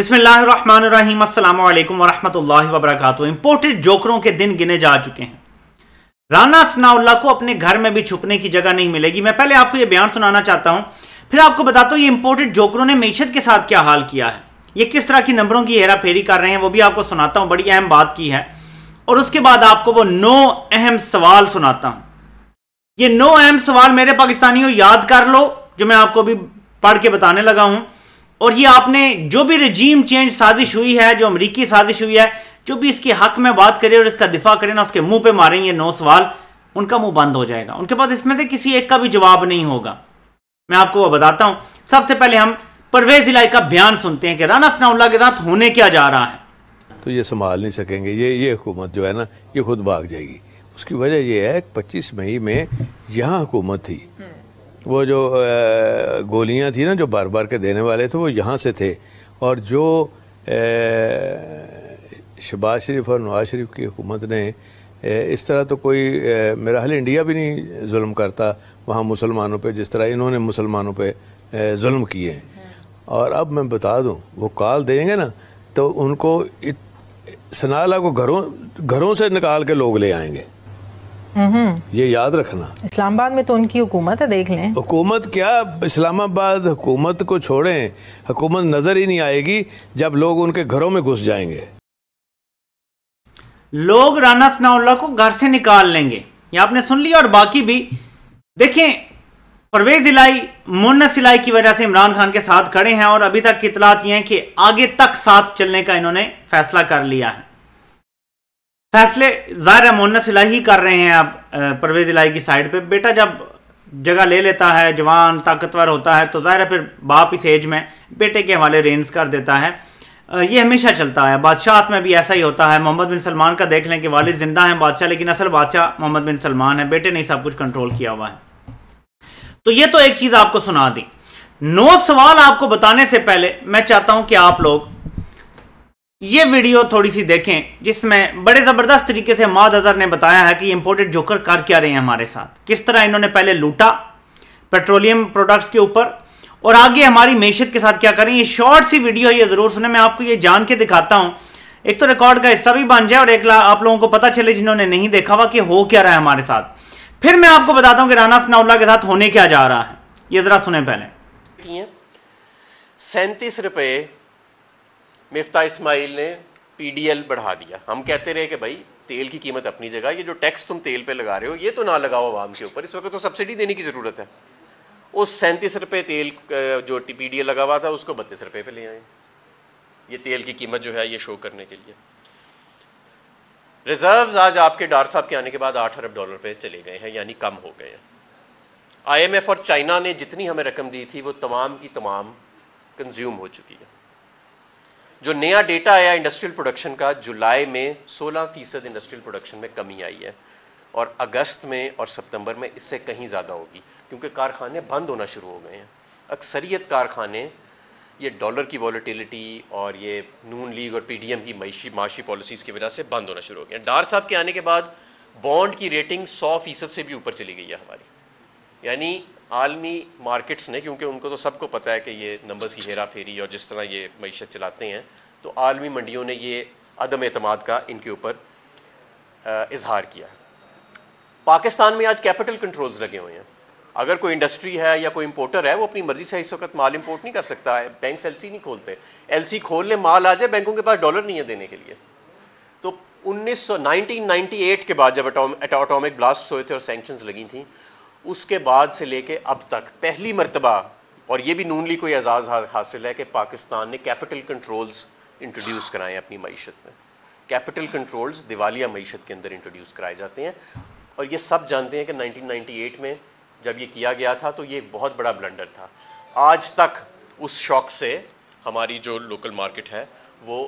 बिस्मिल्लाम वरहमल इम्पोर्टेड जोकरों के दिन गिने जा चुके हैं राना सनाउल्ला को अपने घर में भी छुपने की जगह नहीं मिलेगी मैं पहले आपको ये बयान सुनाना चाहता हूँ फिर आपको बताता हूँ ये इम्पोर्टेड जोकरों ने मीशत के साथ क्या हाल किया है ये किस तरह की नंबरों की हेरा फेरी कर रहे हैं वो भी आपको सुनाता हूँ बड़ी अहम बात की है और उसके बाद आपको वो नो अहम सवाल सुनाता हूँ ये नो अहम सवाल मेरे पाकिस्तानियों याद कर लो जो मैं आपको भी पढ़ के बताने लगा हूँ और ये आपने जो भी रजीम चेंज साजिश हुई है जो अमरीकी साजिश हुई है जो भी इसके हक में बात करे और इसका दिफा करे ना उसके मुंह पे मारें ये नौ सवाल उनका मुंह बंद हो जाएगा उनके पास इसमें से किसी एक का भी जवाब नहीं होगा मैं आपको वह बताता हूं सबसे पहले हम परवेज इलाई का बयान सुनते हैं कि राना सनाउल्ला के साथ होने क्या जा रहा है तो ये संभाल नहीं सकेंगे ये ये हुकूमत जो है ना ये खुद भाग जाएगी उसकी वजह यह है पच्चीस मई में यहाँ हुकूमत थी वो जो गोलियां थी ना जो बार बार के देने वाले थे वो यहाँ से थे और जो शहबाज शरीफ और नवाज शरीफ की हुकूमत ने इस तरह तो कोई मेरा हाल इंडिया भी नहीं जुल्म करता वहाँ मुसलमानों पे जिस तरह इन्होंने मुसलमानों पे जुल्म किए हैं और अब मैं बता दूँ वो कॉल देंगे ना तो उनको सनाला को घरों घरों से निकाल के लोग ले आएंगे हम्म। ये याद रखना इस्लामाबाद में तो उनकी हुकूमत है देख लें हुकूमत क्या इस्लामाबाद हुकूमत को छोड़ें हुकूमत नज़र ही नहीं आएगी जब लोग उनके घरों में घुस जाएंगे लोग राना सनाउल्ला को घर से निकाल लेंगे ये आपने सुन लिया और बाकी भी देखें परवेज इलाई मुन्न सिलाई की वजह से इमरान खान के साथ खड़े हैं और अभी तक इतलात यह है कि आगे तक साथ चलने का इन्होंने फैसला कर लिया है फैसले ज़ाहिर है मुन्नस इलाही कर रहे हैं आप परवेज इलाही की साइड पे बेटा जब जगह ले लेता है जवान ताकतवर होता है तो ज़ाहिर है फिर बाप इस एज में बेटे के हवाले रेंज कर देता है ये हमेशा चलता है बादशाह में भी ऐसा ही होता है मोहम्मद बिन सलमान का देख लें कि वालिद जिंदा हैं बादशाह लेकिन असल बादशाह मोहम्मद बिन सलमान है बेटे ने सब कुछ कंट्रोल किया हुआ है तो ये तो एक चीज़ आपको सुना दी नो सवाल आपको बताने से पहले मैं चाहता हूं कि आप लोग ये वीडियो थोड़ी सी देखें जिसमें बड़े ज़बरदस्त तरीके से माद अजहर ने बताया है कि इंपोर्टेड जोकर कर क्या रहे हैं हमारे साथ किस तरह इन्होंने पहले लूटा पेट्रोलियम प्रोडक्ट्स के ऊपर और आगे हमारी मीशत के साथ क्या करें ये शॉर्ट सी वीडियो है ये ज़रूर सुने मैं आपको ये जान के दिखाता हूं एक तो रिकॉर्ड का हिस्सा भी बन जाए और एक आप लोगों को पता चले जिन्होंने नहीं देखा हुआ कि हो क्या रहा है हमारे साथ फिर मैं आपको बताता हूँ कि राना सनाउल्ला के साथ होने क्या जा रहा है ये ज़रा सुने पहले सैंतीस रुपए मिफ्ता इस्माइल ने पीडीएल बढ़ा दिया हम कहते रहे कि भाई तेल की कीमत अपनी जगह ये जो टैक्स तुम तेल पे लगा रहे हो ये तो ना लगाओ आवाम के ऊपर इस वक्त तो सब्सिडी देने की ज़रूरत है उस सैंतीस रुपये तेल जो पीडीएल लगा हुआ था उसको बत्तीस रुपये पे ले आए ये तेल की कीमत जो है ये शो करने के लिए रिजर्व आज आपके डार साहब के आने के बाद आठ अरब डॉलर पे चले गए हैं यानी कम हो गए हैं आईएमएफ और चाइना ने जितनी हमें रकम दी थी वो तमाम की तमाम कंज्यूम हो चुकी है जो नया डेटा आया इंडस्ट्रियल प्रोडक्शन का जुलाई में 16 फीसद इंडस्ट्रियल प्रोडक्शन में कमी आई है और अगस्त में और सितंबर में इससे कहीं ज़्यादा होगी क्योंकि कारखाने बंद होना शुरू हो गए हैं अक्सरियत कारखाने ये डॉलर की वॉलीटिलिटी और ये नून लीग और पीडीएम की मैशी माशी पॉलिसीज़ की वजह से बंद होना शुरू हो गया डार साहब के आने के बाद बॉन्ड की रेटिंग सौ फीसद से भी ऊपर चली गई है हमारी यानी आलमी मार्केट्स ने क्योंकि उनको तो सबको पता है कि ये नंबर्स की हेरा फेरी और जिस तरह ये मीशत चलाते हैं तो आलमी मंडियों ने ये अदम अतमाद का इनके ऊपर इजहार किया पाकिस्तान में आज कैपिटल कंट्रोल्स लगे हुए हैं अगर कोई इंडस्ट्री है या कोई इंपोर्टर है वो अपनी मर्जी से इस वक्त माल इंपोर्ट नहीं कर सकता है बैंक एलसी नहीं खोलते एलसी खोल ले माल आ जाए बैंकों के पास डॉलर नहीं है देने के लिए तो 1998 के बाद जब अटोमिक ब्लास्ट हुए थे और सेंक्शन लगी थी उसके बाद से लेके अब तक पहली मरतबा और ये भी नून ली कोई एजाज हासिल है कि पाकिस्तान ने कैपिटल कंट्रोल्स इंट्रोड्यूस कराए अपनी मीशत में कैपिटल कंट्रोल्स दिवालिया मीशत के अंदर इंट्रोड्यूस कराए जाते हैं और ये सब जानते हैं कि 1998 में जब ये किया गया था तो ये एक बहुत बड़ा ब्लंडर था आज तक उस शौक से हमारी जो लोकल मार्केट है वो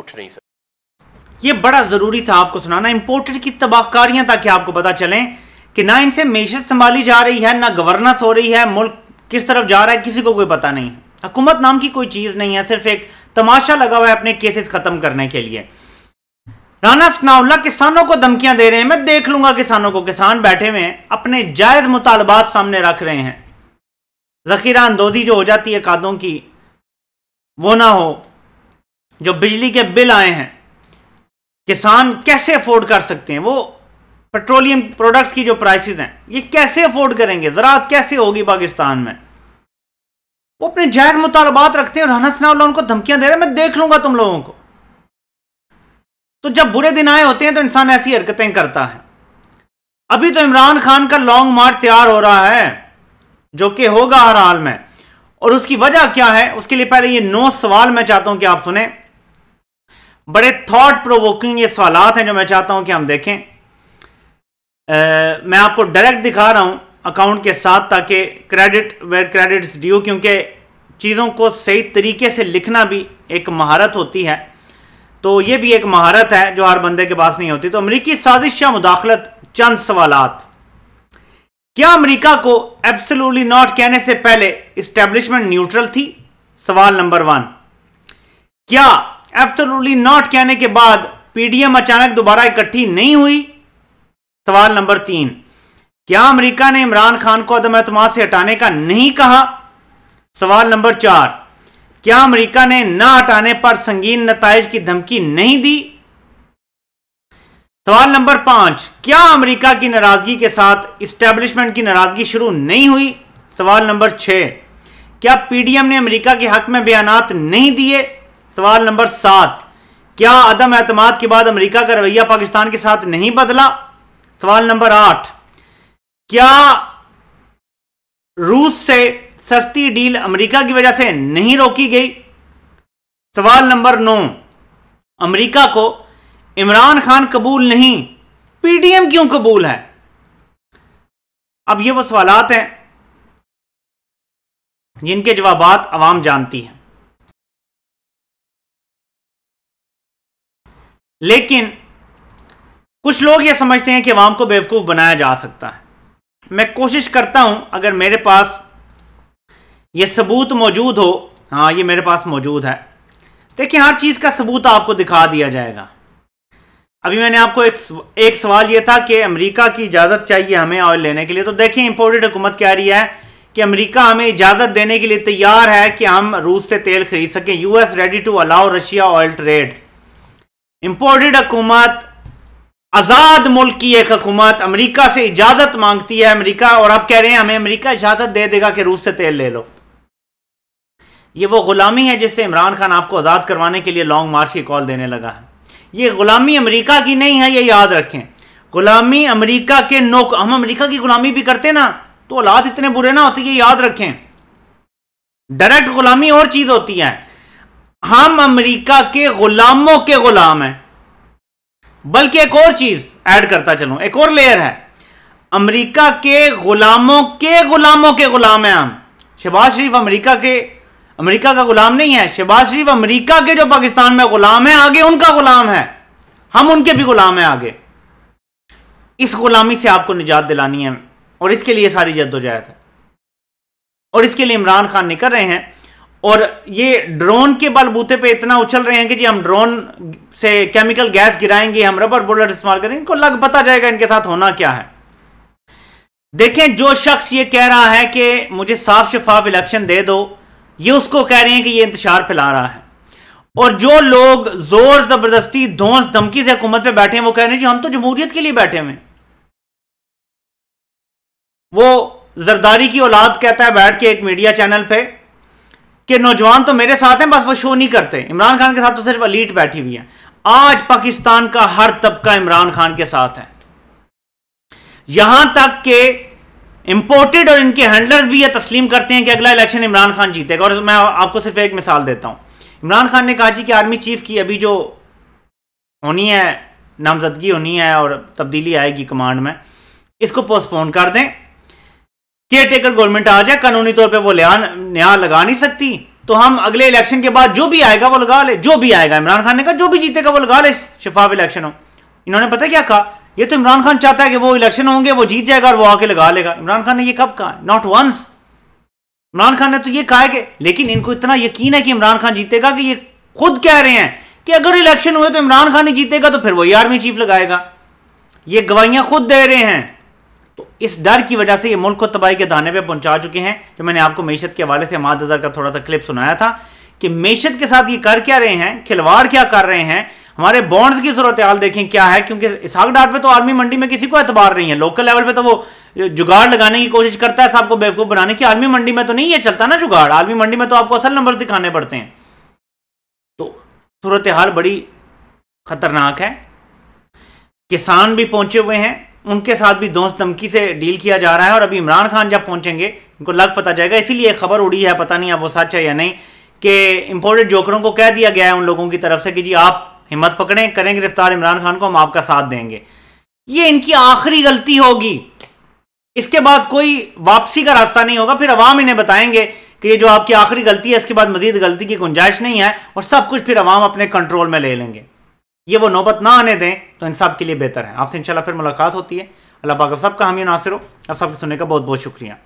उठ नहीं सकती ये बड़ा ज़रूरी था आपको सुनाना इम्पोर्टेड की तबाहकारियाँ ताकि आपको पता चलें कि ना इनसे मीशत संभाली जा रही है ना गवर्नेंस हो रही है मुल्क किस तरफ जा रहा है किसी को कोई पता नहीं है हुकूमत नाम की कोई चीज़ नहीं है सिर्फ एक तमाशा लगा हुआ है अपने केसेस ख़त्म करने के लिए राना सनाउल्ला किसानों को धमकियां दे रहे हैं मैं देख लूंगा किसानों को किसान बैठे हुए हैं अपने जायज़ मुतालबात सामने रख रहे हैं जखीरा अंदोजी जो हो जाती है कादों की वो ना हो जो बिजली के बिल आए हैं किसान कैसे अफोर्ड कर सकते हैं वो पेट्रोलियम प्रोडक्ट्स की जो प्राइसेस हैं ये कैसे अफोर्ड करेंगे ज़रात कैसे होगी पाकिस्तान में वो अपने जायज़ मुतालबात रखते हैं और हनस नावला उनको धमकियां दे रहे हैं मैं देख लूंगा तुम लोगों को तो जब बुरे दिन आए होते हैं तो इंसान ऐसी हरकतें करता है अभी तो इमरान खान का लॉन्ग मार्च तैयार हो रहा है जो कि होगा हर हाल में और उसकी वजह क्या है उसके लिए पहले ये नौ सवाल मैं चाहता हूं कि आप सुने बड़े थॉट प्रोवोकिंग ये सवाल हैं जो मैं चाहता हूं कि हम देखें मैं आपको डायरेक्ट दिखा रहा हूँ अकाउंट के साथ ताकि क्रेडिट वेयर क्रेडिट्स ड्यू क्योंकि चीज़ों को सही तरीके से लिखना भी एक महारत होती है तो ये भी एक महारत है जो हर बंदे के पास नहीं होती तो अमरीकी साजिश या मुदाखलत चंद सवाल क्या अमरीका को एब्सोल्युटली नॉट कहने से पहले इस्टेब्लिशमेंट न्यूट्रल थी सवाल नंबर वन क्या एब्सोल्युटली नॉट कहने के बाद पीडीएम अचानक दोबारा इकट्ठी नहीं हुई सवाल नंबर तीन क्या अमेरिका ने इमरान खान को अदम एतम से हटाने का नहीं कहा सवाल नंबर चार क्या अमेरिका ने न हटाने पर संगीन नतज की धमकी नहीं दी सवाल नंबर पांच क्या अमेरिका की नाराजगी के साथ इस्टेब्लिशमेंट की नाराजगी शुरू नहीं हुई सवाल नंबर छह क्या पीडीएम ने अमेरिका के हक में बयान नहीं दिए सवाल नंबर सात क्या अदम एतम के बाद अमेरिका का रवैया पाकिस्तान के साथ नहीं बदला सवाल नंबर आठ क्या रूस से सस्ती डील अमेरिका की वजह से नहीं रोकी गई सवाल नंबर नौ अमेरिका को इमरान खान कबूल नहीं पीडीएम क्यों कबूल है अब ये वो सवालत हैं जिनके जवाब आवाम जानती हैं लेकिन कुछ लोग ये समझते हैं कि अवाम को बेवकूफ़ बनाया जा सकता है मैं कोशिश करता हूँ अगर मेरे पास ये सबूत मौजूद हो हाँ ये मेरे पास मौजूद है देखिए हर चीज़ का सबूत आपको दिखा दिया जाएगा अभी मैंने आपको एक एक सवाल ये था कि अमेरिका की इजाज़त चाहिए हमें ऑयल लेने के लिए तो देखिए इम्पोर्टेड हुकूमत कह रही है कि अमेरिका हमें इजाज़त देने के लिए तैयार है कि हम रूस से तेल खरीद सकें US ready to allow Russia oil trade imported हुकूमत आज़ाद मुल्क की एक हुकूमत अमरीका से इजाज़त मांगती है अमरीका और आप कह रहे हैं हमें अमरीका इजाज़त दे देगा कि रूस से तेल ले लो ये वो ग़ुलामी है जिससे इमरान खान आपको आज़ाद करवाने के लिए लॉन्ग मार्च की कॉल देने लगा है ये ग़ुलामी अमेरिका की नहीं है ये याद रखें ग़ुलामी अमेरिका के नोक हम अमेरिका की ग़ुलामी भी करते ना तो औलाद इतने बुरे ना होते ये याद रखें डायरेक्ट ग़ुलामी और चीज़ होती है हम अमेरिका के ग़ुलामों के ग़ुलाम हैं बल्कि एक और चीज ऐड करता चलू एक और लेयर है अमेरिका के गुलामों के गुलामों के गुलाम हैं हम शहबाज शरीफ अमेरिका के अमेरिका का गुलाम नहीं है शहबाज शरीफ अमेरिका के जो पाकिस्तान में गुलाम है आगे उनका गुलाम है हम उनके भी गुलाम हैं आगे इस गुलामी से आपको निजात दिलानी है और इसके लिए सारी जद्दोजहद है और इसके लिए इमरान खान निकल रहे हैं और ये ड्रोन के बलबूते पे इतना उछल रहे हैं कि जी हम ड्रोन से केमिकल गैस गिराएंगे हम रबर बुलेट इस्तेमाल करेंगे इनको लग पता जाएगा इनके साथ होना क्या है देखें जो शख्स ये कह रहा है कि मुझे साफ शफाफ इलेक्शन दे दो ये उसको कह रहे हैं कि ये इंतजार फैला रहा है और जो लोग जोर जबरदस्ती धोस धमकी से हुकूमत पे बैठे हैं वो कह रहे हैं जी हम तो जमहूरियत के लिए बैठे हुए वो जरदारी की औलाद कहता है बैठ के एक मीडिया चैनल पर कि नौजवान तो मेरे साथ हैं बस वो शो नहीं करते इमरान खान के साथ तो सिर्फ अलीट बैठी हुई है आज पाकिस्तान का हर तबका इमरान खान के साथ है यहां तक के इंपोर्टेड और इनके हैंडलर्स भी यह तस्लीम करते हैं कि अगला इलेक्शन इमरान खान जीतेगा और मैं आपको सिर्फ एक मिसाल देता हूं इमरान खान ने कहा जी कि आर्मी चीफ की अभी जो होनी है नामजदगी होनी है और तब्दीली आएगी कमांड में इसको पोस्टपोन कर दें केयर टेकर गवर्नमेंट आ जाए कानूनी तौर पे वो न्याय लगा नहीं सकती तो हम अगले इलेक्शन के बाद जो भी आएगा वो लगा ले जो भी आएगा इमरान खान ने कहा जो भी जीतेगा वो लगा ले शिफाफ इलेक्शन हो इन्होंने पता क्या कहा ये तो इमरान खान चाहता है कि वो इलेक्शन होंगे वो जीत जाएगा और वो आके लगा लेगा इमरान खान ने ये कब कहा नॉट वंस इमरान खान ने तो ये कहा है कि लेकिन इनको इतना यकीन है कि इमरान खान जीतेगा कि ये खुद कह रहे हैं कि अगर इलेक्शन हुए तो इमरान खान ही जीतेगा तो फिर वही आर्मी चीफ लगाएगा ये गवाहियां खुद दे रहे हैं तो इस डर की वजह से ये मुल्क को तबाही के दाने पे पहुंचा चुके हैं जो मैंने आपको मीशत के हवाले से माद का थोड़ा सा क्लिप सुनाया था कि मीशत के साथ ये कर क्या रहे हैं खिलवाड़ क्या कर रहे हैं हमारे बॉन्ड्स की सूरत हाल देखें क्या है क्योंकि इसाक डार पे तो आर्मी मंडी में किसी को एतबार नहीं है लोकल लेवल पे तो वो जुगाड़ लगाने की कोशिश करता है सबको बेवकूफ़ बनाने की आर्मी मंडी में तो नहीं है चलता ना जुगाड़ आर्मी मंडी में तो आपको असल नंबर दिखाने पड़ते हैं तो सूरत हाल बड़ी खतरनाक है किसान भी पहुंचे हुए हैं उनके साथ भी दोस्त धमकी से डील किया जा रहा है और अभी इमरान खान जब पहुंचेंगे उनको लग पता जाएगा इसीलिए खबर उड़ी है पता नहीं अब वो सच है या नहीं कि इंपोर्टेड जोकरों को कह दिया गया है उन लोगों की तरफ से कि जी आप हिम्मत पकड़ें करें गिरफ्तार इमरान खान को हम आपका साथ देंगे ये इनकी आखिरी गलती होगी इसके बाद कोई वापसी का रास्ता नहीं होगा फिर अवाम इन्हें बताएंगे कि ये जो आपकी आखिरी गलती है इसके बाद मजीद गलती की गुंजाइश नहीं है और सब कुछ फिर अवाम अपने कंट्रोल में ले लेंगे ये वो नौबत ना आने दें तो इन सब के लिए बेहतर है आपसे इंशाल्लाह फिर मुलाकात होती है अल्लाह पाक सबका का हमी नासिर हो आप सबके सुनने का बहुत बहुत शुक्रिया